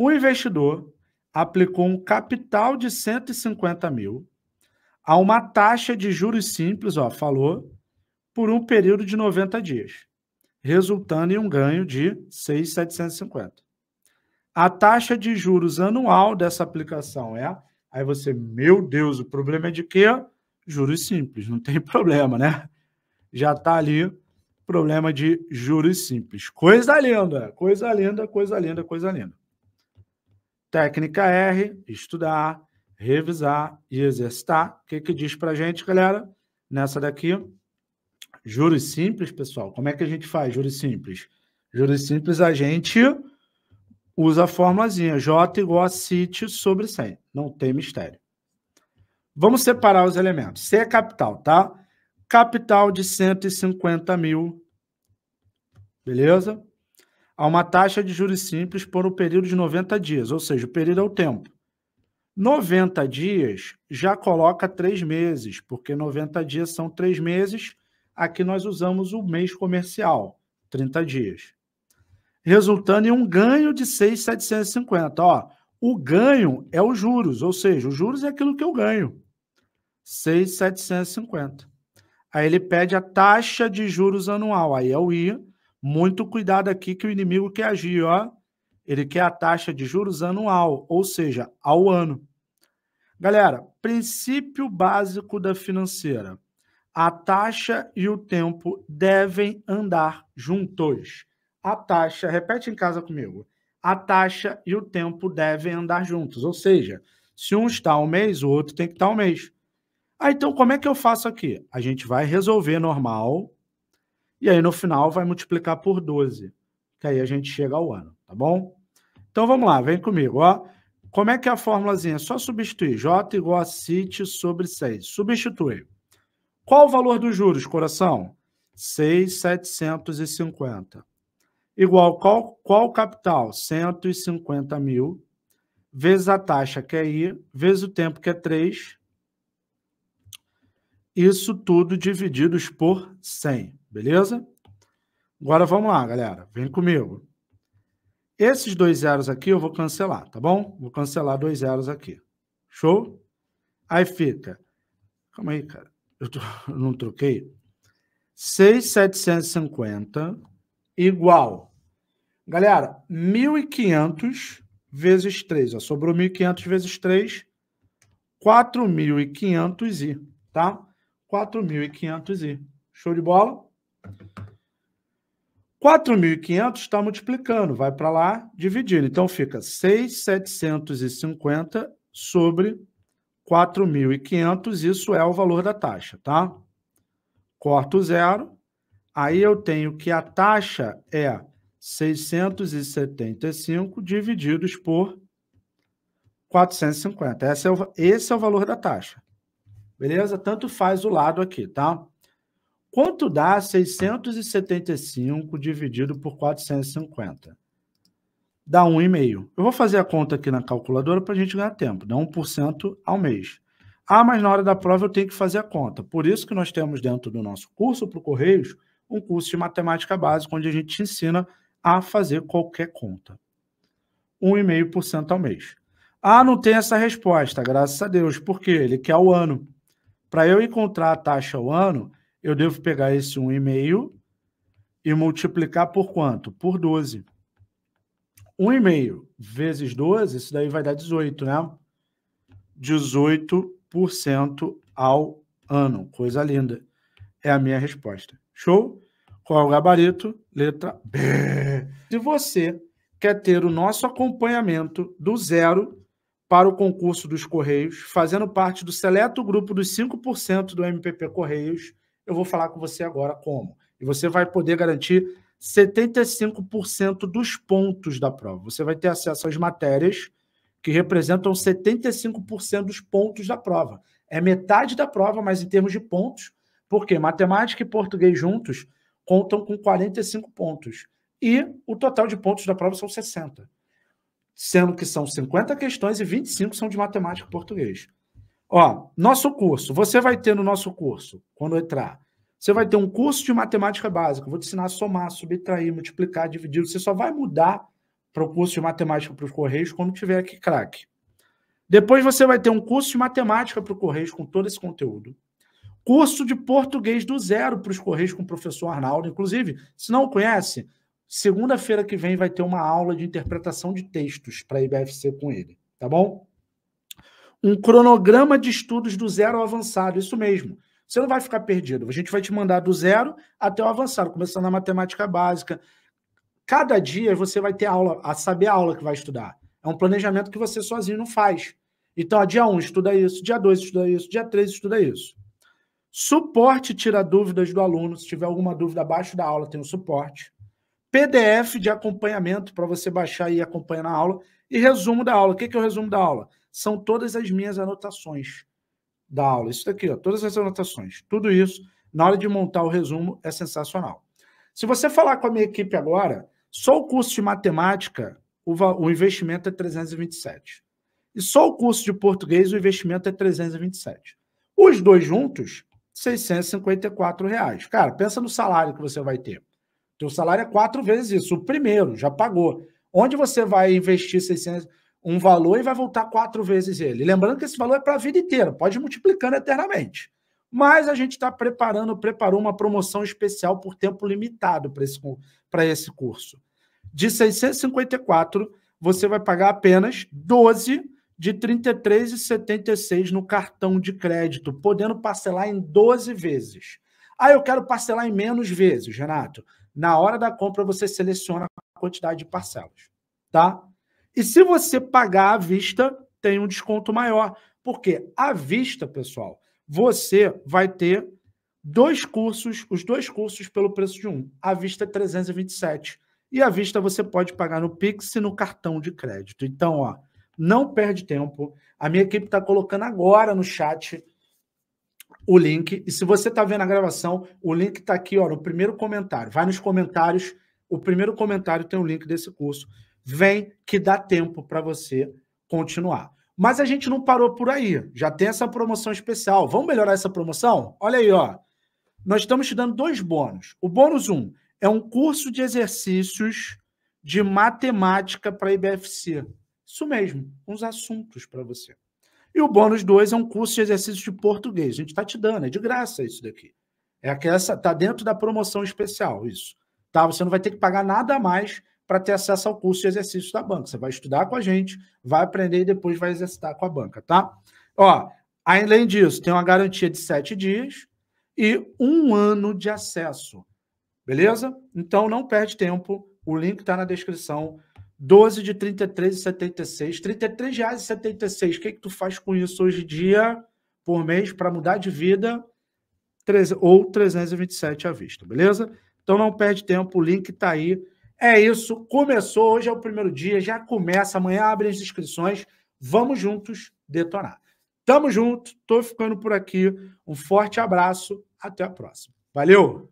O investidor aplicou um capital de 150 mil a uma taxa de juros simples, ó, falou, por um período de 90 dias, resultando em um ganho de 6,750. A taxa de juros anual dessa aplicação é. Aí você, meu Deus, o problema é de quê? Juros simples, não tem problema, né? Já está ali problema de juros simples. Coisa linda, coisa linda, coisa linda, coisa linda. Técnica R, estudar, revisar e exercitar. O que, que diz para gente, galera? Nessa daqui, juros simples, pessoal. Como é que a gente faz juros simples? Juros simples a gente usa a formulazinha J igual a CIT sobre 100. Não tem mistério. Vamos separar os elementos. C é capital, tá? Capital de 150 mil. Beleza? a uma taxa de juros simples por um período de 90 dias, ou seja, o período é o tempo. 90 dias já coloca três meses, porque 90 dias são três meses. Aqui nós usamos o mês comercial, 30 dias. Resultando em um ganho de 6,750. Ó, o ganho é os juros, ou seja, os juros é aquilo que eu ganho. 6,750. Aí ele pede a taxa de juros anual, aí é o I, muito cuidado aqui que o inimigo quer agir, ó. Ele quer a taxa de juros anual, ou seja, ao ano. Galera, princípio básico da financeira. A taxa e o tempo devem andar juntos. A taxa, repete em casa comigo. A taxa e o tempo devem andar juntos. Ou seja, se um está um mês, o outro tem que estar um mês. Ah, então como é que eu faço aqui? A gente vai resolver normal e aí no final vai multiplicar por 12, que aí a gente chega ao ano, tá bom? Então vamos lá, vem comigo, ó. Como é que é a formulazinha? É só substituir. J igual a CIT sobre 6. Substitui. Qual o valor dos juros, coração? 6,750. Igual qual, qual capital? 150 mil. Vezes a taxa, que é I, vezes o tempo, que é 3. Isso tudo divididos por 100. Beleza? Agora vamos lá, galera. Vem comigo. Esses dois zeros aqui eu vou cancelar, tá bom? Vou cancelar dois zeros aqui. Show? Aí fica. Calma aí, cara. Eu, tô... eu não troquei. 6,750 igual. Galera, 1.500 vezes 3. Ó, sobrou 1.500 vezes 3. 4.500i, tá? 4.500i. Show de bola? 4.500 está multiplicando, vai para lá, dividindo. Então, fica 6,750 sobre 4.500, isso é o valor da taxa, tá? Corto zero, aí eu tenho que a taxa é 675 divididos por 450. Esse é o, esse é o valor da taxa. Beleza? Tanto faz o lado aqui, tá? Quanto dá 675 dividido por 450? Dá 1,5. Eu vou fazer a conta aqui na calculadora para a gente ganhar tempo. Dá 1% ao mês. Ah, mas na hora da prova eu tenho que fazer a conta. Por isso que nós temos dentro do nosso curso para o Correios um curso de matemática básica, onde a gente te ensina a fazer qualquer conta. 1,5% ao mês. Ah, não tem essa resposta, graças a Deus, porque ele quer o ano. Para eu encontrar a taxa ao ano, eu devo pegar esse 1,5 e multiplicar por quanto? Por 12. 1,5 vezes 12, isso daí vai dar 18, né? 18% ao ano. Coisa linda. É a minha resposta. Show? Qual é o gabarito? Letra B. Se você quer ter o nosso acompanhamento do zero para o concurso dos Correios, fazendo parte do seleto grupo dos 5% do MPP Correios, eu vou falar com você agora como. E você vai poder garantir 75% dos pontos da prova. Você vai ter acesso às matérias que representam 75% dos pontos da prova. É metade da prova, mas em termos de pontos, porque matemática e português juntos contam com 45 pontos. E o total de pontos da prova são 60. Sendo que são 50 questões e 25 são de matemática e português. Ó, nosso curso, você vai ter no nosso curso, quando entrar, você vai ter um curso de matemática básica. Vou te ensinar a somar, subtrair, multiplicar, dividir. Você só vai mudar para o curso de matemática para os Correios quando tiver aqui craque. Depois você vai ter um curso de matemática para o Correios com todo esse conteúdo. Curso de português do zero para os Correios com o professor Arnaldo. Inclusive, se não conhece, segunda-feira que vem vai ter uma aula de interpretação de textos para a IBFC com ele. Tá bom? um cronograma de estudos do zero ao avançado, isso mesmo. Você não vai ficar perdido. A gente vai te mandar do zero até o avançado, começando na matemática básica. Cada dia você vai ter aula, a saber a aula que vai estudar. É um planejamento que você sozinho não faz. Então, ó, dia 1 um, estuda isso, dia 2 estuda isso, dia 3 estuda isso. Suporte tira dúvidas do aluno. Se tiver alguma dúvida abaixo da aula, tem o um suporte. PDF de acompanhamento para você baixar e acompanhar na aula. E resumo da aula. O que é, que é o resumo da aula? são todas as minhas anotações da aula. Isso daqui, ó, todas as anotações. Tudo isso, na hora de montar o resumo, é sensacional. Se você falar com a minha equipe agora, só o curso de matemática, o, o investimento é 327. E só o curso de português, o investimento é 327. Os dois juntos, 654 reais. Cara, pensa no salário que você vai ter. Teu salário é quatro vezes isso. O primeiro, já pagou. Onde você vai investir 600 um valor e vai voltar quatro vezes ele. Lembrando que esse valor é para a vida inteira, pode ir multiplicando eternamente. Mas a gente está preparando, preparou uma promoção especial por tempo limitado para esse, esse curso. De 654, você vai pagar apenas 12 de 33,76 no cartão de crédito, podendo parcelar em 12 vezes. Ah, eu quero parcelar em menos vezes, Renato. Na hora da compra, você seleciona a quantidade de parcelas, tá? E se você pagar à vista, tem um desconto maior. Porque à vista, pessoal, você vai ter dois cursos, os dois cursos pelo preço de um. À vista 327. E à vista você pode pagar no Pix e no cartão de crédito. Então, ó, não perde tempo. A minha equipe está colocando agora no chat o link. E se você está vendo a gravação, o link está aqui ó, no primeiro comentário. Vai nos comentários. O primeiro comentário tem o um link desse curso vem que dá tempo para você continuar. Mas a gente não parou por aí. Já tem essa promoção especial. Vamos melhorar essa promoção? Olha aí, ó. Nós estamos te dando dois bônus. O bônus um é um curso de exercícios de matemática para IBFC. Isso mesmo, uns assuntos para você. E o bônus dois é um curso de exercícios de português. A gente está te dando, é de graça isso daqui. É que essa tá dentro da promoção especial, isso. Tá? Você não vai ter que pagar nada a mais para ter acesso ao curso de exercícios da banca. Você vai estudar com a gente, vai aprender e depois vai exercitar com a banca, tá? Ó, além disso, tem uma garantia de sete dias e um ano de acesso, beleza? Então não perde tempo, o link está na descrição. 12 de R$ 33,76. R$ 33,76. O que, é que tu faz com isso hoje em dia, por mês, para mudar de vida? Treze... Ou 327 à vista, beleza? Então não perde tempo, o link está aí. É isso, começou, hoje é o primeiro dia, já começa, amanhã abre as inscrições, vamos juntos detonar. Tamo junto, tô ficando por aqui, um forte abraço, até a próxima. Valeu!